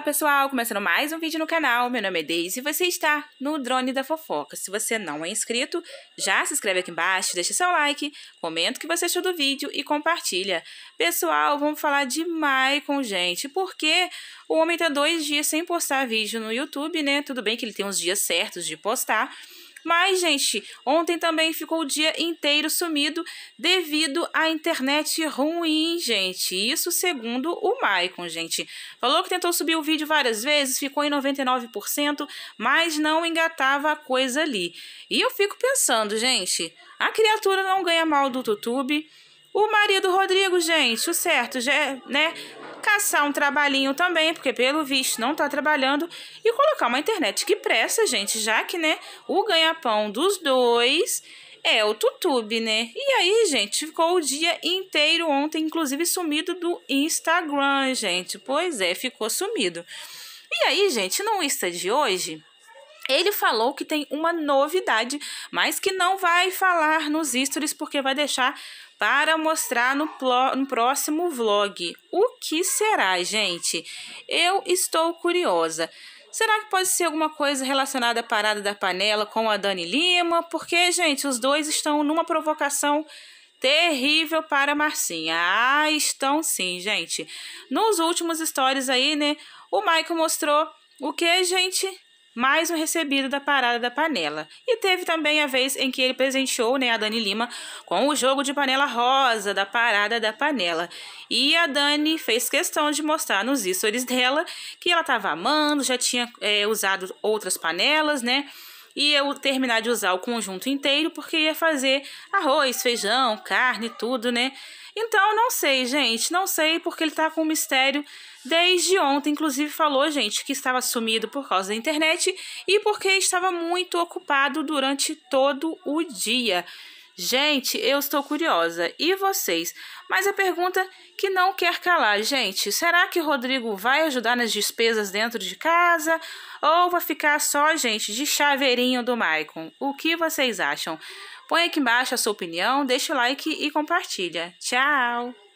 Olá pessoal, começando mais um vídeo no canal, meu nome é Deise e você está no Drone da Fofoca. Se você não é inscrito, já se inscreve aqui embaixo, deixa seu like, comenta o que você achou do vídeo e compartilha. Pessoal, vamos falar de Maicon, gente, porque o homem está dois dias sem postar vídeo no YouTube, né? Tudo bem que ele tem uns dias certos de postar, mas, gente, ontem também ficou o dia inteiro sumido devido à internet ruim, gente. Isso segundo o Maicon, gente. Falou que tentou subir o vídeo várias vezes, ficou em 99%, mas não engatava a coisa ali. E eu fico pensando, gente, a criatura não ganha mal do YouTube. O marido Rodrigo, gente, o certo, já, é, né? caçar um trabalhinho também, porque pelo visto não tá trabalhando, e colocar uma internet que presta, gente, já que, né, o ganha-pão dos dois é o Tutube, né? E aí, gente, ficou o dia inteiro ontem, inclusive sumido do Instagram, gente. Pois é, ficou sumido. E aí, gente, no Insta de hoje, ele falou que tem uma novidade, mas que não vai falar nos stories porque vai deixar para mostrar no, no, próximo vlog. O que será, gente? Eu estou curiosa. Será que pode ser alguma coisa relacionada à parada da panela com a Dani Lima? Porque, gente, os dois estão numa provocação terrível para Marcinha. Ah, estão sim, gente. Nos últimos stories aí, né, o Michael mostrou o que, gente? mais um recebido da parada da panela. E teve também a vez em que ele presenteou né, a Dani Lima com o jogo de panela rosa da parada da panela. E a Dani fez questão de mostrar nos stories dela que ela estava amando, já tinha é, usado outras panelas, né? e eu terminar de usar o conjunto inteiro, porque ia fazer arroz, feijão, carne, tudo, né? Então, não sei, gente, não sei, porque ele tá com um mistério desde ontem. Inclusive, falou, gente, que estava sumido por causa da internet e porque estava muito ocupado durante todo o dia. Gente, eu estou curiosa. E vocês? Mas a pergunta que não quer calar, gente: será que Rodrigo vai ajudar nas despesas dentro de casa? Ou vai ficar só, gente, de chaveirinho do Maicon? O que vocês acham? Põe aqui embaixo a sua opinião, deixa o like e compartilha. Tchau!